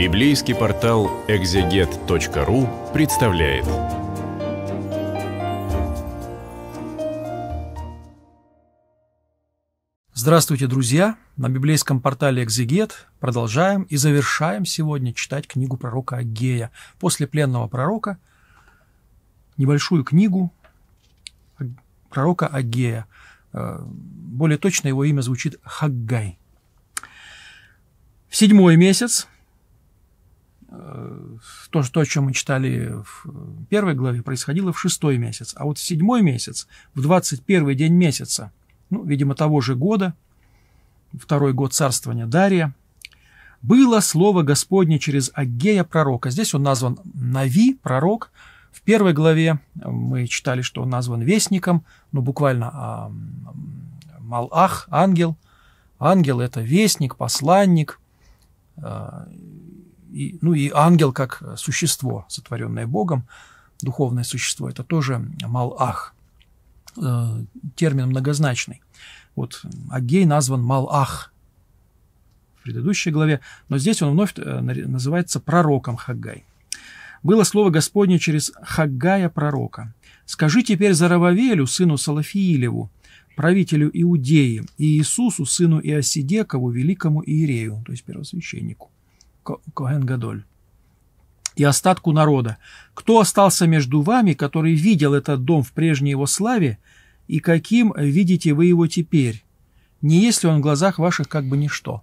Библейский портал экзегет.ру представляет. Здравствуйте, друзья! На библейском портале «Экзегет» продолжаем и завершаем сегодня читать книгу пророка Агея. После пленного пророка небольшую книгу пророка Агея. Э, более точно его имя звучит Хаггай. В седьмой месяц то, то, о чем мы читали в первой главе, происходило в шестой месяц. А вот в седьмой месяц, в 21 день месяца, ну, видимо, того же года, второй год царствования Дария, было слово Господне через Агея пророка. Здесь он назван Нави, пророк. В первой главе мы читали, что он назван вестником, ну, буквально а, Малах, ангел. Ангел – это вестник, посланник, э, и, ну и ангел как существо, сотворенное Богом, духовное существо, это тоже Малах, э, термин многозначный. Вот Агей назван Малах в предыдущей главе, но здесь он вновь э, называется пророком Хаггай. Было слово Господне через Хагая пророка. «Скажи теперь Зарававелю, сыну Салафиилеву, правителю Иудеи, и Иисусу, сыну Иосидекову, великому Иерею, то есть первосвященнику, Коэн Гадоль, и остатку народа. Кто остался между вами, который видел этот дом в прежней его славе, и каким видите вы его теперь? Не есть ли он в глазах ваших как бы ничто?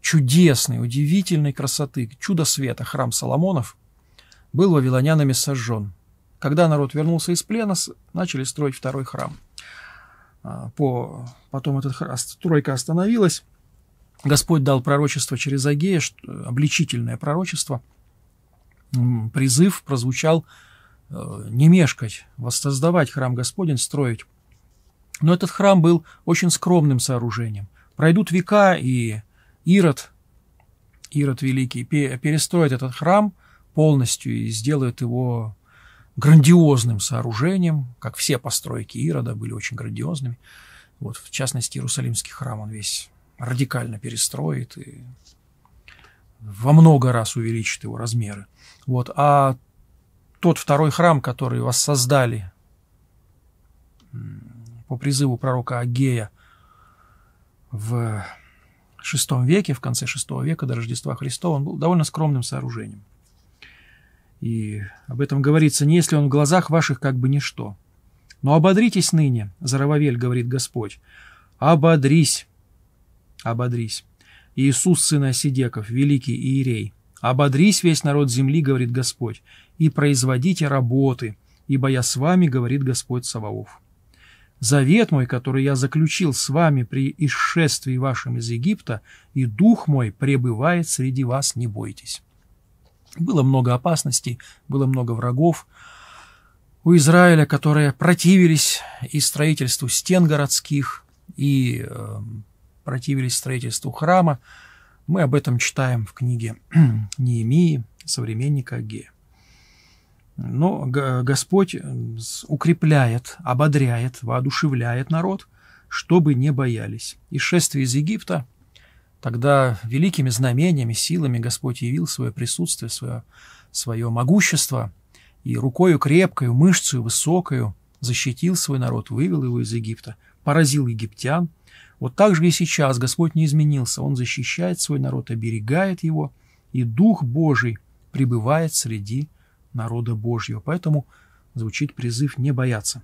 Чудесной, удивительной красоты, чудо света, храм Соломонов, был вавилонянами сожжен. Когда народ вернулся из плена, начали строить второй храм. А, по, потом эта стройка остановилась, Господь дал пророчество через Агея, обличительное пророчество. Призыв прозвучал э, не мешкать, воссоздавать храм Господень, строить. Но этот храм был очень скромным сооружением. Пройдут века, и Ирод, Ирод Великий, перестроит этот храм полностью и сделает его грандиозным сооружением, как все постройки Ирода были очень грандиозными. Вот, в частности, Иерусалимский храм, он весь радикально перестроит и во много раз увеличит его размеры. Вот. А тот второй храм, который воссоздали по призыву пророка Агея в VI веке, в конце VI века до Рождества Христова, он был довольно скромным сооружением. И об этом говорится, не если он в глазах ваших как бы ничто. Но ободритесь ныне, Зарававель говорит Господь, ободрись, Ободрись. Иисус, сын Осидеков, великий Иерей, ободрись весь народ земли, говорит Господь, и производите работы, ибо я с вами, говорит Господь Саваоф. Завет мой, который я заключил с вами при исшествии вашем из Египта, и дух мой пребывает среди вас, не бойтесь. Было много опасностей, было много врагов. У Израиля, которые противились и строительству стен городских, и эм, противились строительству храма. Мы об этом читаем в книге Неемии, современника Ге. Но Господь укрепляет, ободряет, воодушевляет народ, чтобы не боялись. И шествие из Египта, тогда великими знамениями, силами Господь явил свое присутствие, свое, свое могущество, и рукою крепкою, мышцею высокою защитил свой народ, вывел его из Египта, поразил египтян, вот так же и сейчас Господь не изменился. Он защищает свой народ, оберегает его, и Дух Божий пребывает среди народа Божьего. Поэтому звучит призыв не бояться.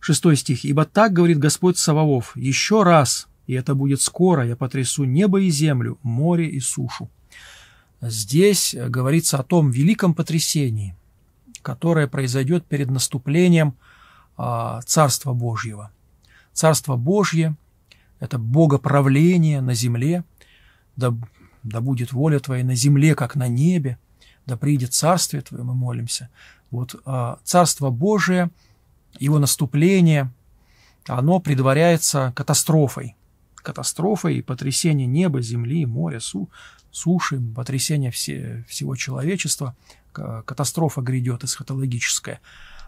Шестой стих. «Ибо так говорит Господь Саваоф, еще раз, и это будет скоро, я потрясу небо и землю, море и сушу». Здесь говорится о том великом потрясении, которое произойдет перед наступлением а, Царства Божьего – Царство Божье – это богоправление на земле, да, да будет воля Твоя на земле, как на небе, да придет Царствие Твое, мы молимся. Вот а, Царство Божие, его наступление, оно предваряется катастрофой. Катастрофой и потрясение неба, земли, моря, су, суши, потрясение все, всего человечества. Катастрофа грядет эсхатологическая.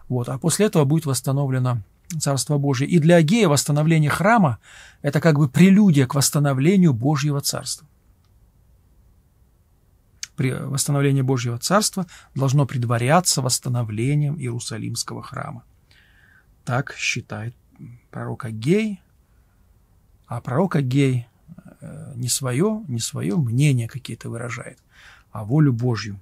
Вот. А после этого будет восстановлено Царства Божия. И для Агея восстановление храма – это как бы прелюдия к восстановлению Божьего Царства. При восстановлении Божьего Царства должно предваряться восстановлением Иерусалимского храма. Так считает пророк Агей. А пророк Агей э, не свое, не свое мнение какие-то выражает, а волю Божью.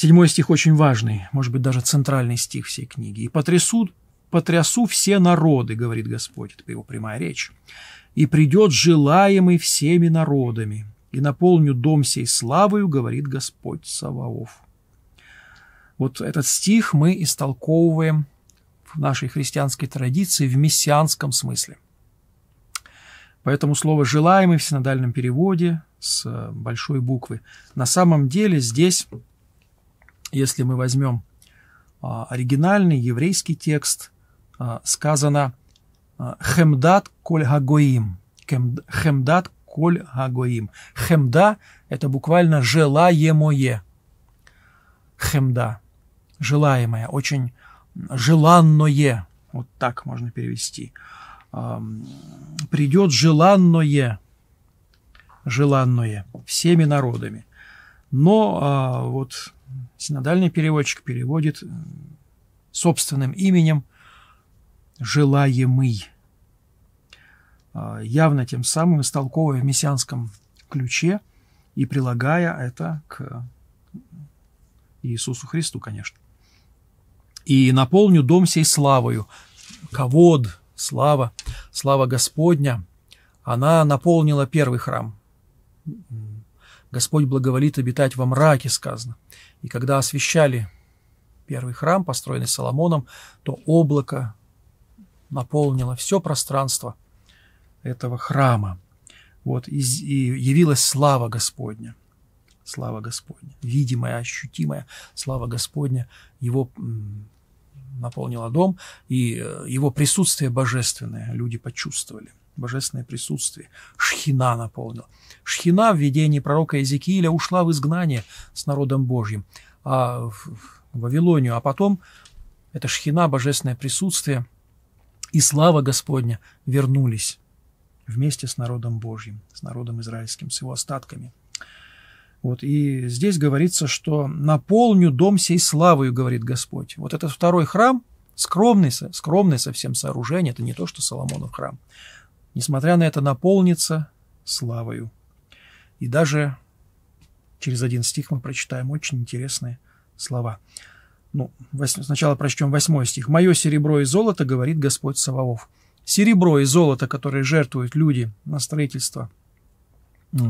Седьмой стих очень важный, может быть, даже центральный стих всей книги. «И потрясут, потрясу все народы, — говорит Господь, — это его прямая речь, — и придет желаемый всеми народами, и наполню дом сей славою, — говорит Господь Саваоф». Вот этот стих мы истолковываем в нашей христианской традиции в мессианском смысле. Поэтому слово «желаемый» в синодальном переводе с большой буквы на самом деле здесь если мы возьмем а, оригинальный еврейский текст, а, сказано а, «хемдат коль гагоим», «хемдат коль гагоим». «Хемда» — это буквально «желаемое», «хемда», «желаемое», очень «желанное», вот так можно перевести. «Придет желанное», желанное всеми народами. Но вот Синодальный переводчик переводит э, собственным именем «желаемый». А, явно тем самым истолковывая в мессианском ключе и прилагая это к Иисусу Христу, конечно. «И наполню дом сей славою». Ковод, слава, слава Господня, она наполнила первый храм. Господь благоволит обитать во мраке, сказано – и когда освещали первый храм, построенный Соломоном, то облако наполнило все пространство этого храма. Вот, и, явилась слава Господня. Слава Господня. Видимая, ощутимая слава Господня. Его наполнила дом, и э, его присутствие божественное люди почувствовали божественное присутствие. Шхина наполнил. Шхина в видении пророка Иезекииля ушла в изгнание с народом Божьим, а в Вавилонию, а потом это шхина, божественное присутствие и слава Господня вернулись вместе с народом Божьим, с народом израильским, с его остатками. Вот, и здесь говорится, что «наполню дом сей славою», говорит Господь. Вот этот второй храм, скромный, скромное совсем сооружение, это не то, что Соломонов храм несмотря на это, наполнится славою. И даже через один стих мы прочитаем очень интересные слова. Ну, сначала прочтем восьмой стих. «Мое серебро и золото, говорит Господь Саваоф». Серебро и золото, которые жертвуют люди на строительство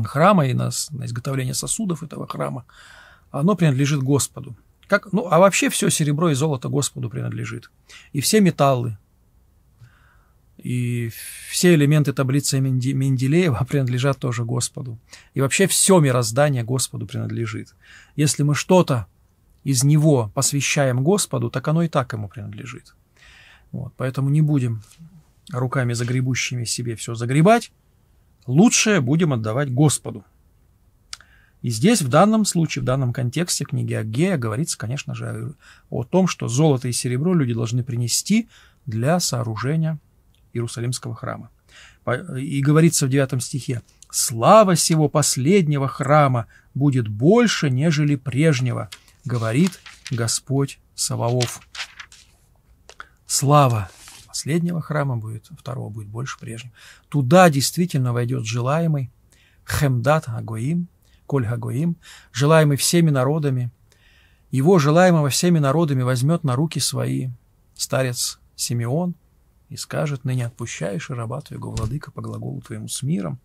храма и на, на изготовление сосудов этого храма, оно принадлежит Господу. Как, ну, а вообще все серебро и золото Господу принадлежит. И все металлы, и все элементы таблицы Менделеева принадлежат тоже Господу. И вообще все мироздание Господу принадлежит. Если мы что-то из него посвящаем Господу, так оно и так ему принадлежит. Вот, поэтому не будем руками загребущими себе все загребать. Лучшее будем отдавать Господу. И здесь, в данном случае, в данном контексте книги Агея говорится, конечно же, о том, что золото и серебро люди должны принести для сооружения Иерусалимского храма. И говорится в 9 стихе, «Слава сего последнего храма будет больше, нежели прежнего, говорит Господь Саваоф». Слава последнего храма будет, второго будет больше прежнего. Туда действительно войдет желаемый Хемдат Агоим, Коль Агоим, желаемый всеми народами. Его желаемого всеми народами возьмет на руки свои старец Симеон – и скажет, ныне отпущаешь, и раба твоего владыка по глаголу твоему с миром,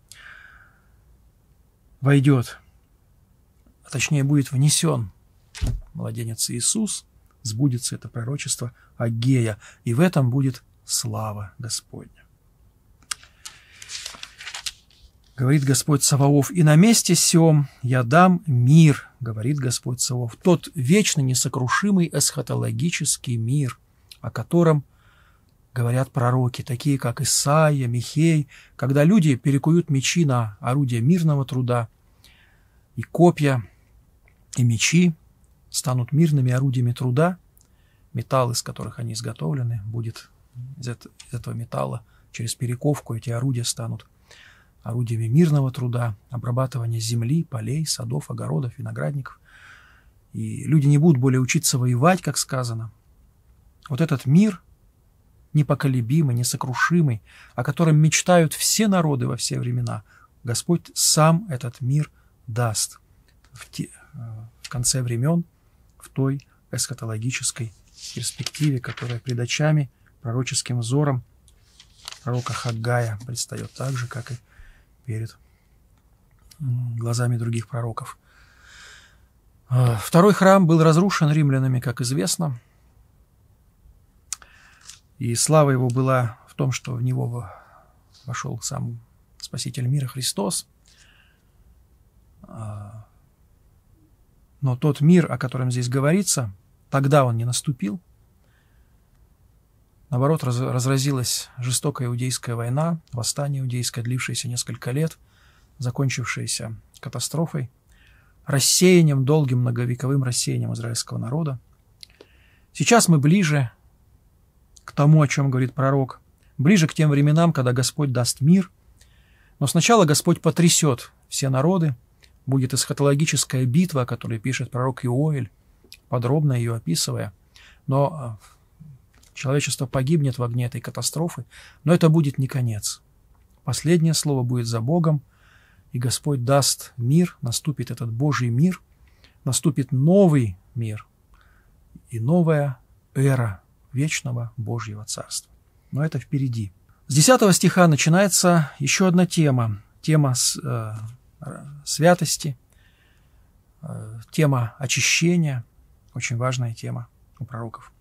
войдет, а точнее будет внесен младенец Иисус, сбудется это пророчество Агея, и в этом будет слава Господня. Говорит Господь Саваоф, «И на месте сем я дам мир», — говорит Господь Саваоф, «тот вечно несокрушимый эсхатологический мир, о котором говорят пророки, такие как Исаия, Михей, когда люди перекуют мечи на орудие мирного труда, и копья, и мечи станут мирными орудиями труда, металл, из которых они изготовлены, будет из этого металла через перековку эти орудия станут орудиями мирного труда, обрабатывания земли, полей, садов, огородов, виноградников. И люди не будут более учиться воевать, как сказано. Вот этот мир, непоколебимый, несокрушимый, о котором мечтают все народы во все времена, Господь сам этот мир даст в, те, э, в конце времен, в той эскатологической перспективе, которая пред очами, пророческим взором пророка Хаггая предстает так же, как и перед глазами других пророков. Э, второй храм был разрушен римлянами, как известно, и слава его была в том, что в него вошел сам Спаситель мира Христос. А, но тот мир, о котором здесь говорится, тогда он не наступил. Наоборот, разразилась жестокая иудейская война, восстание иудейское, длившееся несколько лет, закончившееся катастрофой, рассеянием, долгим многовековым рассеянием израильского народа. Сейчас мы ближе к тому, о чем говорит пророк, ближе к тем временам, когда Господь даст мир. Но сначала Господь потрясет все народы, будет эсхатологическая битва, о которой пишет пророк Иоэль, подробно ее описывая. Но а, человечество погибнет в огне этой катастрофы, но это будет не конец. Последнее слово будет за Богом, и Господь даст мир, наступит этот Божий мир, наступит новый мир и новая эра вечного Божьего Царства. Но это впереди. С 10 стиха начинается еще одна тема. Тема э, святости, э, тема очищения. Очень важная тема у пророков.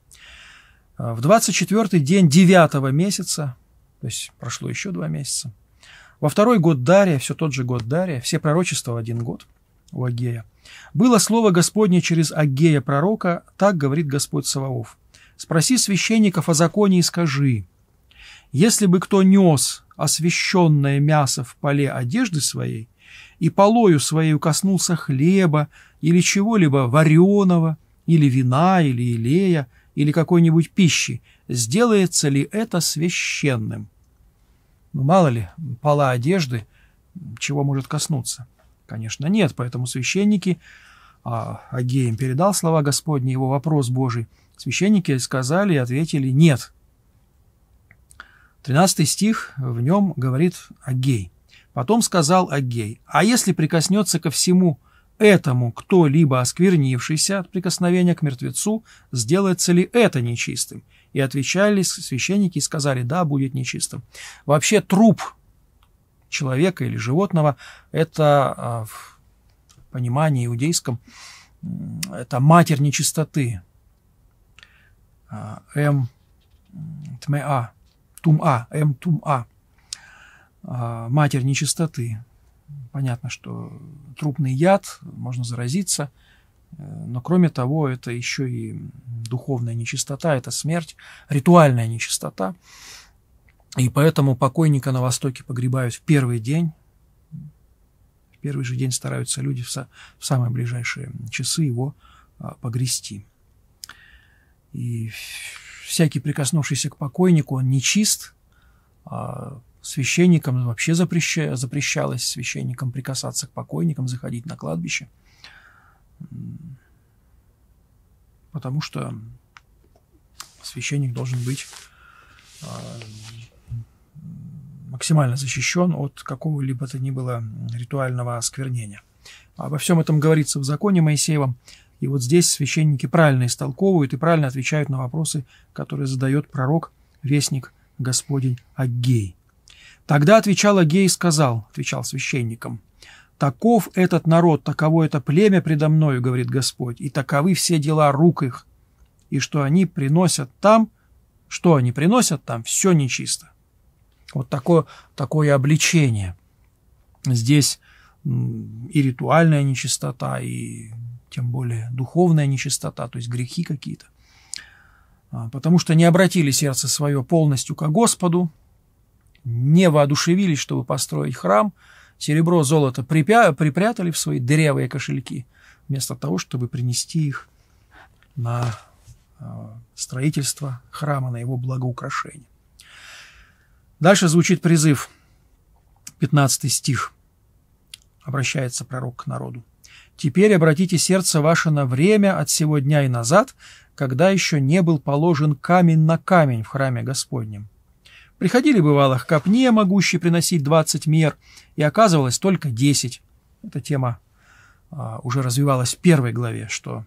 Э, в 24 день 9 месяца, то есть прошло еще два месяца, во второй год Дария, все тот же год Дария, все пророчества в один год у Агея, было слово Господне через Агея пророка, так говорит Господь Саваоф. Спроси священников о законе и скажи, если бы кто нес освященное мясо в поле одежды своей, и полою своей коснулся хлеба или чего-либо вареного, или вина, или елея, или какой-нибудь пищи, сделается ли это священным? Ну, мало ли, пола одежды, чего может коснуться? Конечно, нет, поэтому священники а, Агеем передал слова Господни, его вопрос Божий, священники сказали и ответили «нет». 13 стих в нем говорит Агей. Потом сказал Агей, «А если прикоснется ко всему этому кто-либо осквернившийся от прикосновения к мертвецу, сделается ли это нечистым?» И отвечали священники и сказали, «Да, будет нечистым». Вообще труп человека или животного – это а, понимании иудейском, это матерь нечистоты. А, м. «Эм Тмеа. Тум'a. М. «эм Тум'a. А, матерь нечистоты. Понятно, что трупный яд, можно заразиться. Э, но кроме того, это еще и духовная нечистота, это смерть, ритуальная нечистота. И поэтому покойника на Востоке погребают в первый день первый же день стараются люди в, со, в самые ближайшие часы его а, погрести. И всякий прикоснувшийся к покойнику, он нечист, а священникам вообще запреща, запрещалось священникам прикасаться к покойникам, заходить на кладбище, потому что священник должен быть а, максимально защищен от какого-либо то ни было ритуального осквернения. Обо всем этом говорится в законе Моисеевом, и вот здесь священники правильно истолковывают и правильно отвечают на вопросы, которые задает пророк, вестник Господень Агей. Тогда отвечал Агей и сказал, отвечал священникам, «Таков этот народ, таково это племя предо мною, говорит Господь, и таковы все дела рук их, и что они приносят там, что они приносят там, все нечисто». Вот такое, такое обличение. Здесь и ритуальная нечистота, и тем более духовная нечистота, то есть грехи какие-то. А, потому что не обратили сердце свое полностью ко Господу, не воодушевились, чтобы построить храм, серебро, золото припя... припрятали в свои дырявые кошельки, вместо того, чтобы принести их на а, строительство храма, на его благоукрашение. Дальше звучит призыв. 15 стих. Обращается пророк к народу. «Теперь обратите сердце ваше на время от сего дня и назад, когда еще не был положен камень на камень в храме Господнем. Приходили, бывало, к копне, могущей приносить 20 мер, и оказывалось только 10. Эта тема а, уже развивалась в первой главе, что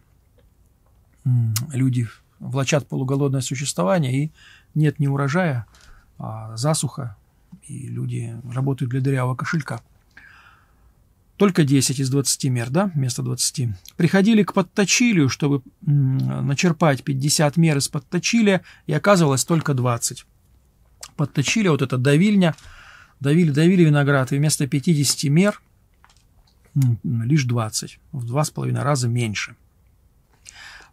м -м, люди влачат полуголодное существование, и нет ни урожая, а, засуха, и люди работают для дырявого кошелька. Только 10 из 20 мер, да, вместо 20. Приходили к подточилию, чтобы начерпать 50 мер из подточилия, и оказывалось только 20. Подточили вот эта давильня, давили, давили виноград, и вместо 50 мер лишь 20, в два с половиной раза меньше.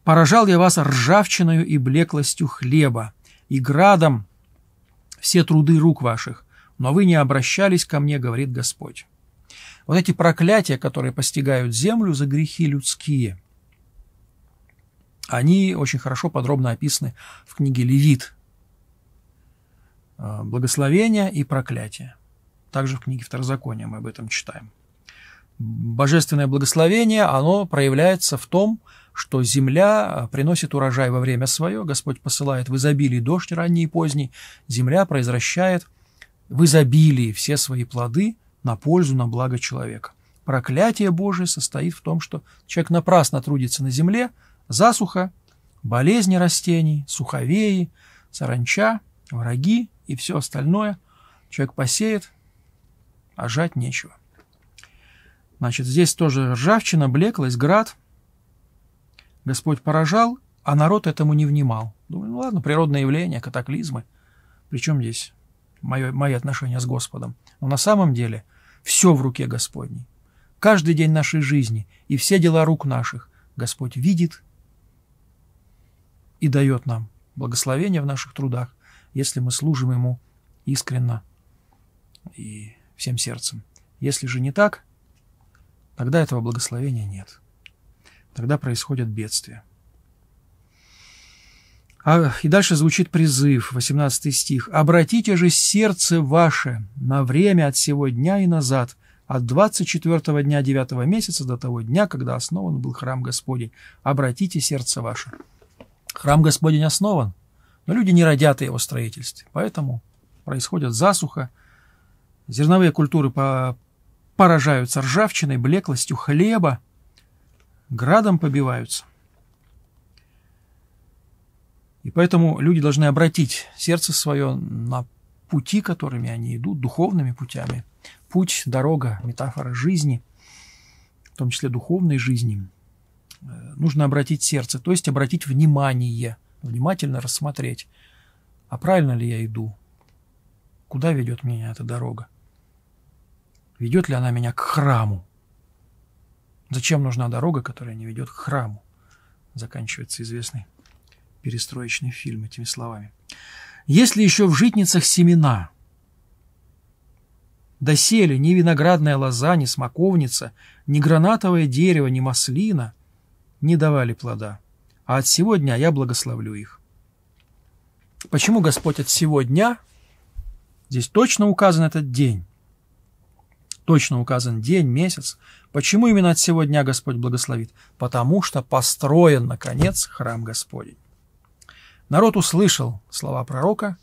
Поражал я вас ржавчиною и блеклостью хлеба, и градом все труды рук ваших, но вы не обращались ко мне, говорит Господь. Вот эти проклятия, которые постигают землю за грехи людские, они очень хорошо подробно описаны в книге Левит. А, благословение и проклятие. Также в книге Второзакония мы об этом читаем. Божественное благословение, оно проявляется в том, что что земля э, приносит урожай во время свое, Господь посылает в изобилии дождь ранний и поздний, земля произвращает в изобилии все свои плоды на пользу, на благо человека. Проклятие Божие состоит в том, что человек напрасно трудится на земле, засуха, болезни растений, суховеи, саранча, враги и все остальное. Человек посеет, а жать нечего. Значит, здесь тоже ржавчина, блеклость, град – Господь поражал, а народ этому не внимал. Думаю, ну ладно, природное явление, катаклизмы. Причем здесь мое, мои отношения с Господом? Но на самом деле все в руке Господней. Каждый день нашей жизни и все дела рук наших Господь видит и дает нам благословение в наших трудах, если мы служим Ему искренно и всем сердцем. Если же не так, тогда этого благословения нет. Тогда происходят бедствия. А, и дальше звучит призыв, 18 стих. «Обратите же сердце ваше на время от сего дня и назад, от 24 дня 9 месяца до того дня, когда основан был храм Господень. Обратите сердце ваше». Храм Господень основан, но люди не родят о его строительстве, поэтому происходит засуха, зерновые культуры поражаются ржавчиной, блеклостью хлеба, градом побиваются. И поэтому люди должны обратить сердце свое на пути, которыми они идут, духовными путями. Путь, дорога, метафора жизни, в том числе духовной жизни. Э, нужно обратить сердце, то есть обратить внимание, внимательно рассмотреть, а правильно ли я иду, куда ведет меня эта дорога, ведет ли она меня к храму, Зачем нужна дорога, которая не ведет к храму? Заканчивается известный перестроечный фильм этими словами. Если еще в житницах семена, досели ни виноградная лоза, ни смоковница, ни гранатовое дерево, ни маслина не давали плода, а от сегодня я благословлю их. Почему Господь от сегодня? Здесь точно указан этот день. Точно указан день, месяц. Почему именно от сего дня Господь благословит? Потому что построен, наконец, храм Господень. Народ услышал слова пророка,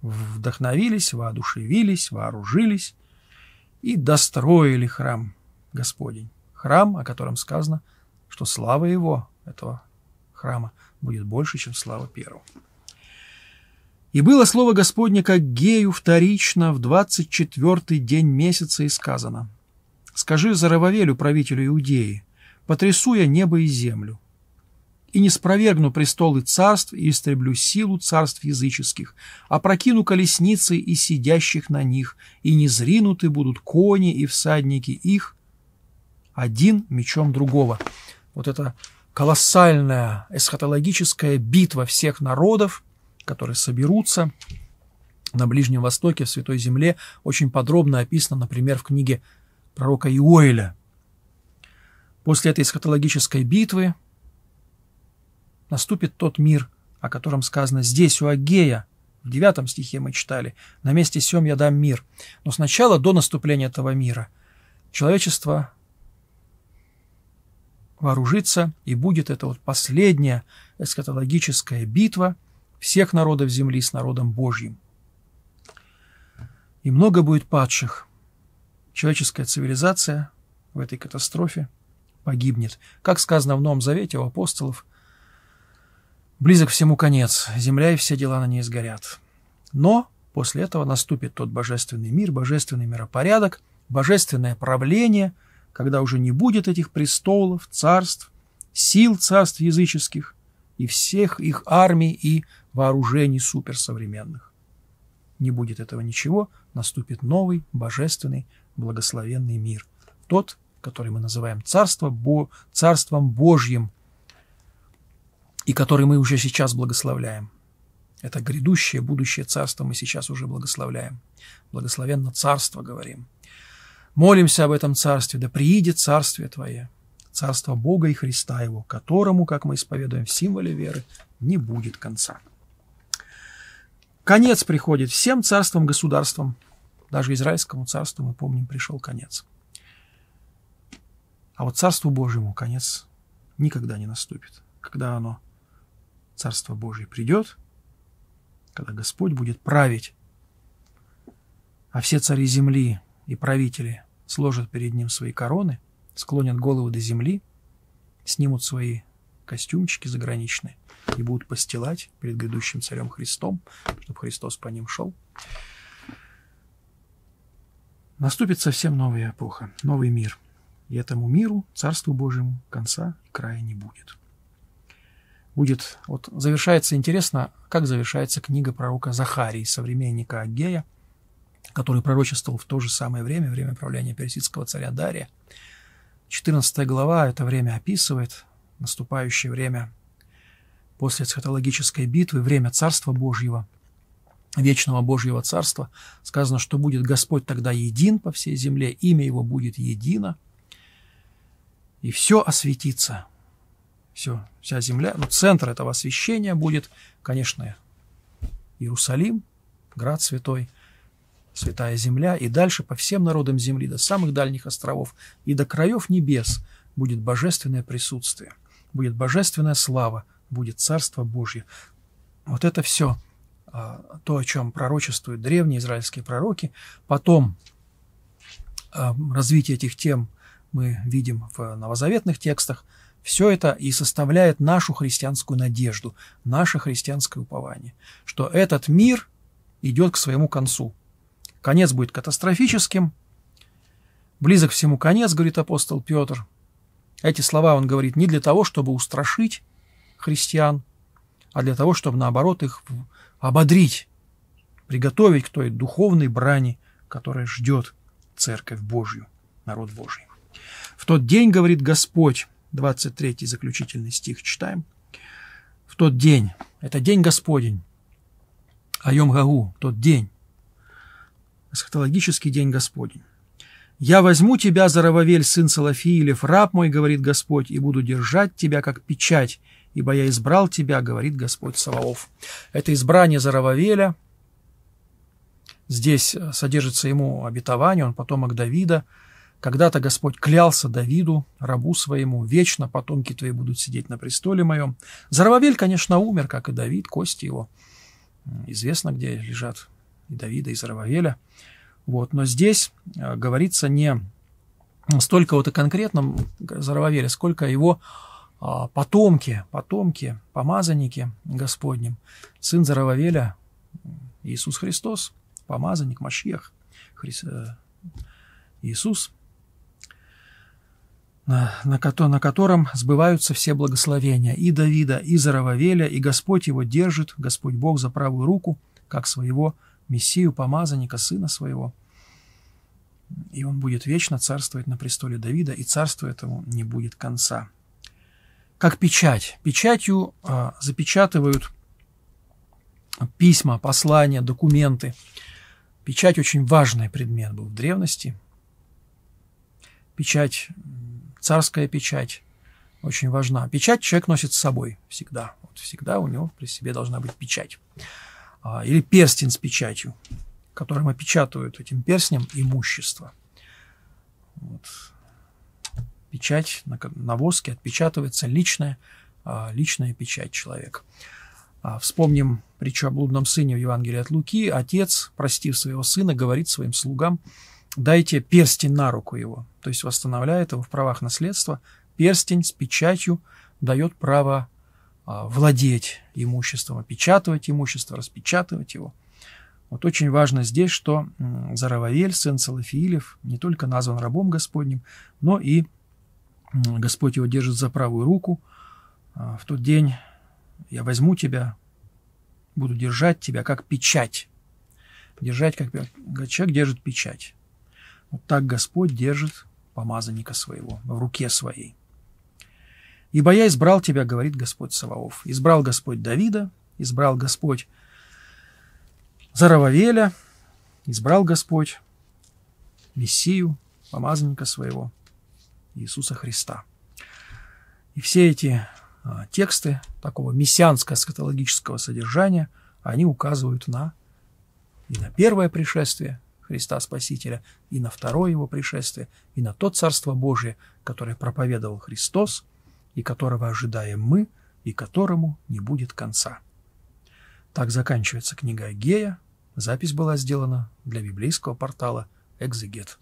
вдохновились, воодушевились, вооружились и достроили храм Господень. Храм, о котором сказано, что слава его, этого храма, будет больше, чем слава первого. И было слово Господне как гею вторично в двадцать четвертый день месяца и сказано, «Скажи Зарававелю, правителю Иудеи, потрясу я небо и землю, и не спровергну престолы царств и истреблю силу царств языческих, а прокину колесницы и сидящих на них, и не будут кони и всадники их, один мечом другого». Вот это колоссальная эсхатологическая битва всех народов, которые соберутся на Ближнем Востоке, в Святой Земле, очень подробно описано, например, в книге пророка Иоэля. После этой эсхатологической битвы наступит тот мир, о котором сказано здесь, у Агея, в девятом стихе мы читали, «На месте сем я дам мир». Но сначала, до наступления этого мира, человечество вооружится, и будет эта вот последняя эскатологическая битва – всех народов земли с народом Божьим. И много будет падших. Человеческая цивилизация в этой катастрофе погибнет. Как сказано в Новом Завете у апостолов, близок всему конец, земля и все дела на ней сгорят. Но после этого наступит тот божественный мир, божественный миропорядок, божественное правление, когда уже не будет этих престолов, царств, сил царств языческих и всех их армий и вооружений суперсовременных. Не будет этого ничего, наступит новый, божественный, благословенный мир. Тот, который мы называем царство, бо, Царством Божьим, и который мы уже сейчас благословляем. Это грядущее, будущее царство мы сейчас уже благословляем. Благословенно царство говорим. Молимся об этом царстве, да приидет царствие Твое, царство Бога и Христа Его, которому, как мы исповедуем в символе веры, не будет конца. Конец приходит всем царствам, государствам. Даже израильскому царству, мы помним, пришел конец. А вот Царству Божьему конец никогда не наступит. Когда оно, Царство Божье, придет, когда Господь будет править, а все цари земли и правители сложат перед ним свои короны, склонят головы до земли, снимут свои костюмчики заграничные и будут постилать перед грядущим царем Христом, чтобы Христос по ним шел. Наступит совсем новая эпоха, новый мир. И этому миру, Царству Божьему, конца и края не будет. Будет, вот завершается, интересно, как завершается книга пророка Захарии, современника Агея, который пророчествовал в то же самое время, время правления персидского царя Дария. 14 глава это время описывает, наступающее время после эсхатологической битвы, время Царства Божьего, вечного Божьего Царства, сказано, что будет Господь тогда един по всей земле, имя Его будет едино, и все осветится. Все, вся земля, ну, центр этого освящения будет, конечно, Иерусалим, град святой, святая земля, и дальше по всем народам земли, до самых дальних островов и до краев небес будет божественное присутствие, будет божественная слава будет Царство Божье. Вот это все а, то, о чем пророчествуют древние израильские пророки. Потом а, развитие этих тем мы видим в новозаветных текстах. Все это и составляет нашу христианскую надежду, наше христианское упование, что этот мир идет к своему концу. Конец будет катастрофическим, близок всему конец, говорит апостол Петр. Эти слова он говорит не для того, чтобы устрашить, христиан, а для того, чтобы, наоборот, их ободрить, приготовить к той духовной брани, которая ждет Церковь Божью, народ Божий. В тот день, говорит Господь, 23 заключительный стих читаем, в тот день, это день Господень, Айом Гагу, тот день, эсхатологический день Господень. «Я возьму тебя, Зарававель, сын Салафиилев, раб мой, — говорит Господь, — и буду держать тебя, как печать, ибо я избрал тебя, говорит Господь Саваоф». Это избрание Зарававеля. Здесь э, содержится ему обетование, он потомок Давида. Когда-то Господь клялся Давиду, рабу своему, вечно потомки твои будут сидеть на престоле моем. Зарававель, конечно, умер, как и Давид, кости его. Известно, где лежат и Давида, и Зарававеля. Вот. Но здесь э, говорится не столько вот о конкретном Зарававеле, сколько о его а, потомки, потомки, помазанники Господним, сын Зарававеля, Иисус Христос, помазанник, Машьех, Хри... Э, Иисус, на, на, на котором сбываются все благословения и Давида, и Зарававеля, и Господь его держит, Господь Бог за правую руку, как своего Мессию, помазанника, сына своего. И он будет вечно царствовать на престоле Давида, и царство этому не будет конца как печать. Печатью а, запечатывают письма, послания, документы. Печать очень важный предмет был в древности. Печать, царская печать очень важна. Печать человек носит с собой всегда. Вот всегда у него при себе должна быть печать. А, или перстень с печатью, которым опечатывают этим перстнем имущество. Вот печать на, на воске отпечатывается личная, а, личная печать человека. А, вспомним притчу о блудном сыне в Евангелии от Луки. Отец, простив своего сына, говорит своим слугам, дайте перстень на руку его. То есть восстанавливает его в правах наследства. Перстень с печатью дает право а, владеть имуществом, опечатывать имущество, распечатывать его. Вот очень важно здесь, что Зарававель, сын Салафиилев, не только назван рабом Господним, но и Господь его держит за правую руку. А, в тот день я возьму тебя, буду держать тебя как печать. Держать, как человек держит печать. Вот так Господь держит помазанника своего, в руке своей. «Ибо я избрал тебя, — говорит Господь Саваоф, — избрал Господь Давида, избрал Господь Зарававеля, избрал Господь Мессию, помазанника своего». Иисуса Христа. И все эти а, тексты такого мессианского скатологического содержания, они указывают на и на первое пришествие Христа Спасителя, и на второе его пришествие, и на то Царство Божие, которое проповедовал Христос, и которого ожидаем мы, и которому не будет конца. Так заканчивается книга Гея. Запись была сделана для библейского портала «Экзегет».